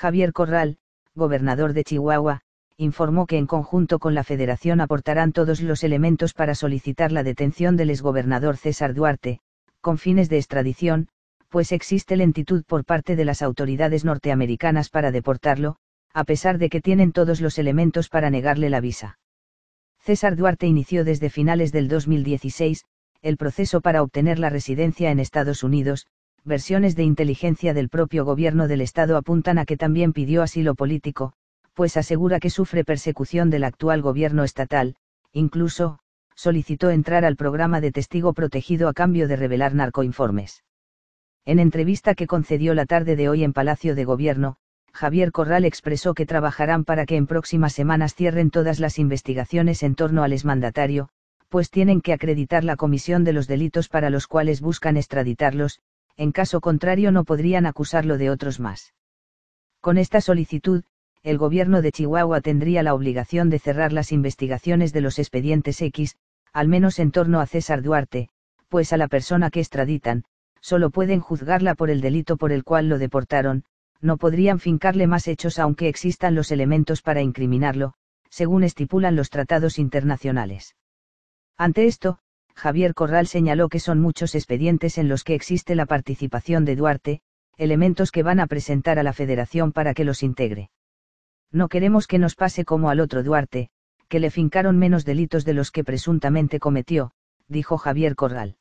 Javier Corral, gobernador de Chihuahua, informó que en conjunto con la Federación aportarán todos los elementos para solicitar la detención del exgobernador César Duarte, con fines de extradición, pues existe lentitud por parte de las autoridades norteamericanas para deportarlo, a pesar de que tienen todos los elementos para negarle la visa. César Duarte inició desde finales del 2016 el proceso para obtener la residencia en Estados Unidos, versiones de inteligencia del propio gobierno del Estado apuntan a que también pidió asilo político, pues asegura que sufre persecución del actual gobierno estatal, incluso, solicitó entrar al programa de testigo protegido a cambio de revelar narcoinformes. En entrevista que concedió la tarde de hoy en Palacio de Gobierno, Javier Corral expresó que trabajarán para que en próximas semanas cierren todas las investigaciones en torno al exmandatario, pues tienen que acreditar la comisión de los delitos para los cuales buscan extraditarlos, en caso contrario no podrían acusarlo de otros más. Con esta solicitud, el gobierno de Chihuahua tendría la obligación de cerrar las investigaciones de los expedientes X, al menos en torno a César Duarte, pues a la persona que extraditan, solo pueden juzgarla por el delito por el cual lo deportaron, no podrían fincarle más hechos aunque existan los elementos para incriminarlo, según estipulan los tratados internacionales. Ante esto, Javier Corral señaló que son muchos expedientes en los que existe la participación de Duarte, elementos que van a presentar a la Federación para que los integre. No queremos que nos pase como al otro Duarte, que le fincaron menos delitos de los que presuntamente cometió, dijo Javier Corral.